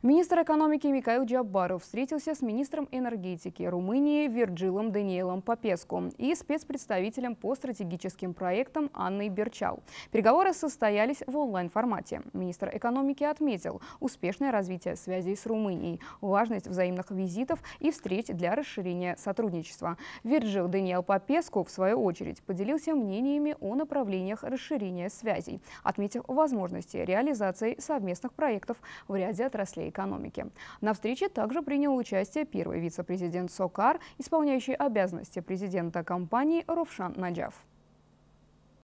Министр экономики Михаил Джаббаров встретился с министром энергетики Румынии Вирджилом Даниэлом Попеску и спецпредставителем по стратегическим проектам Анной Берчал. Переговоры состоялись в онлайн-формате. Министр экономики отметил успешное развитие связей с Румынией, важность взаимных визитов и встреч для расширения сотрудничества. Вирджил Даниэл Попеску, в свою очередь, поделился мнениями о направлениях расширения связей, отметив возможности реализации совместных проектов в ряде отраслей мировой экономики. На встрече также принял участие первый вице-президент СОКАР, исполняющий обязанности президента компании Ровшан Наджав.